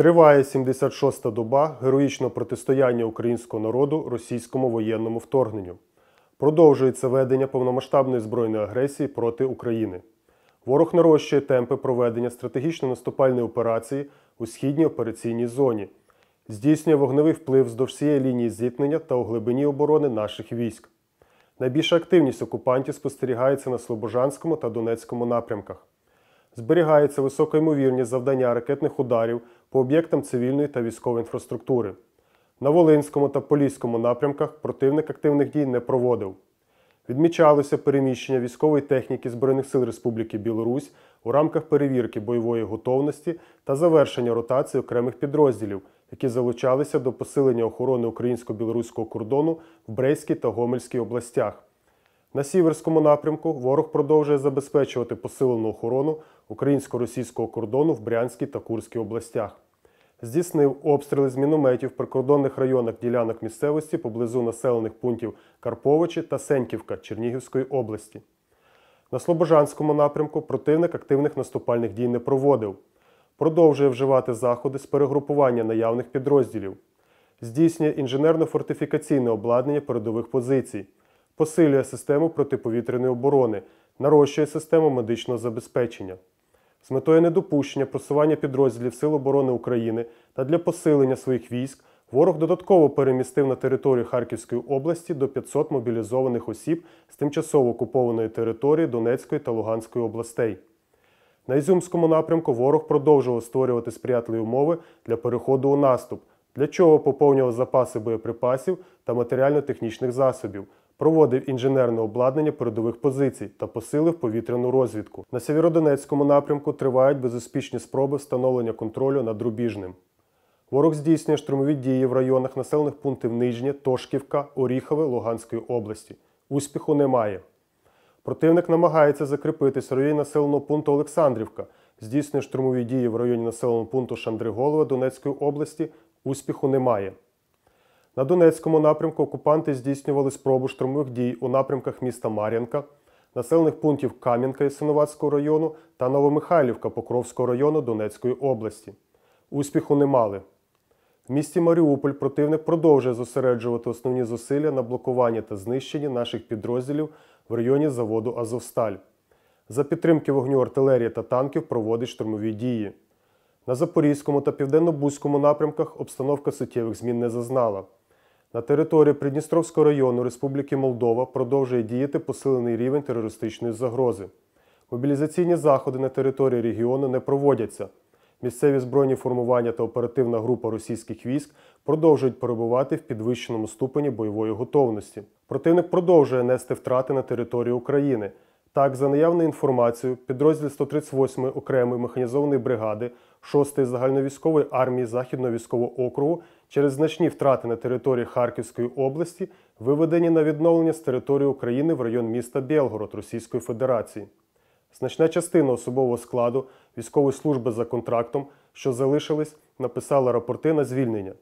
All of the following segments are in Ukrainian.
Триває 76-та доба героїчного протистояння українського народу російському воєнному вторгненню. Продовжується ведення повномасштабної збройної агресії проти України. Ворог нарощує темпи проведення стратегічно-наступальної операції у східній операційній зоні, здійснює вогневий вплив вздовж всієї лінії зіткнення та у глибині оборони наших військ. Найбільша активність окупантів спостерігається на Слобожанському та Донецькому напрямках зберігається висока ймовірність завдання ракетних ударів по об'єктам цивільної та військової інфраструктури. На Волинському та Поліському напрямках противник активних дій не проводив. Відмічалося переміщення військової техніки Збройних сил Республіки Білорусь у рамках перевірки бойової готовності та завершення ротації окремих підрозділів, які залучалися до посилення охорони українсько-білоруського кордону в Брейській та Гомельській областях. На сіверському напрямку ворог продовжує забезпечувати посилену охорону українсько-російського кордону в Брянській та Курській областях. Здійснив обстріли з мінометів в прикордонних районах ділянок місцевості поблизу населених пунктів Карповичі та Сеньківка Чернігівської області. На Слобожанському напрямку противник активних наступальних дій не проводив. Продовжує вживати заходи з перегрупування наявних підрозділів, здійснює інженерно-фортифікаційне обладнання передових позицій посилює систему протиповітряної оборони, нарощує систему медичного забезпечення. З метою недопущення просування підрозділів Сил оборони України та для посилення своїх військ ворог додатково перемістив на територію Харківської області до 500 мобілізованих осіб з тимчасово окупованої території Донецької та Луганської областей. На Ізюмському напрямку ворог продовжував створювати сприятливі умови для переходу у наступ, для чого поповнював запаси боєприпасів та матеріально-технічних засобів проводив інженерне обладнання передових позицій та посилив повітряну розвідку. На Сєвєродонецькому напрямку тривають безуспішні спроби встановлення контролю над Рубіжним. Ворог здійснює штурмові дії в районах населених пунктів Нижнє, Тошківка, Оріхове Луганської області. Успіху немає. Противник намагається закріпитись в районі населеного пункту Олександрівка, здійснює штурмові дії в районі населеного пункту Шандриголова Донецької області. Успіху немає. На Донецькому напрямку окупанти здійснювали спробу штурмових дій у напрямках міста Мар'янка, населених пунктів Кам'янка і району та Новомихайлівка Покровського району Донецької області. Успіху не мали. В місті Маріуполь противник продовжує зосереджувати основні зусилля на блокуванні та знищенні наших підрозділів в районі заводу Азовсталь. За підтримки вогню артилерії та танків проводить штурмові дії. На Запорізькому та Південно-Бузькому напрямках обстановка суттєвих змін не зазнала. На території Придністровського району Республіки Молдова продовжує діяти посилений рівень терористичної загрози. Мобілізаційні заходи на території регіону не проводяться. Місцеві збройні формування та оперативна група російських військ продовжують перебувати в підвищеному ступені бойової готовності. Противник продовжує нести втрати на територію України. Так, за наявною інформацією, підрозділ 138 окремої механізованої бригади 6-ї загальновійськової армії Західного військового округу через значні втрати на території Харківської області виведені на відновлення з території України в район міста Білгород Російської Федерації. Значна частина особового складу військової служби за контрактом, що залишились, написала рапорти на звільнення.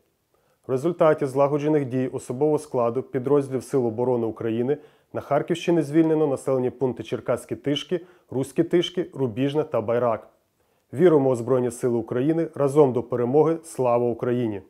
В результаті злагоджених дій особового складу підрозділів Сил оборони України на Харківщині звільнено населені пункти Черкаські Тишки, Руські Тишки, Рубіжна та Байрак. Віримо у Збройні Сили України разом до перемоги. Слава Україні!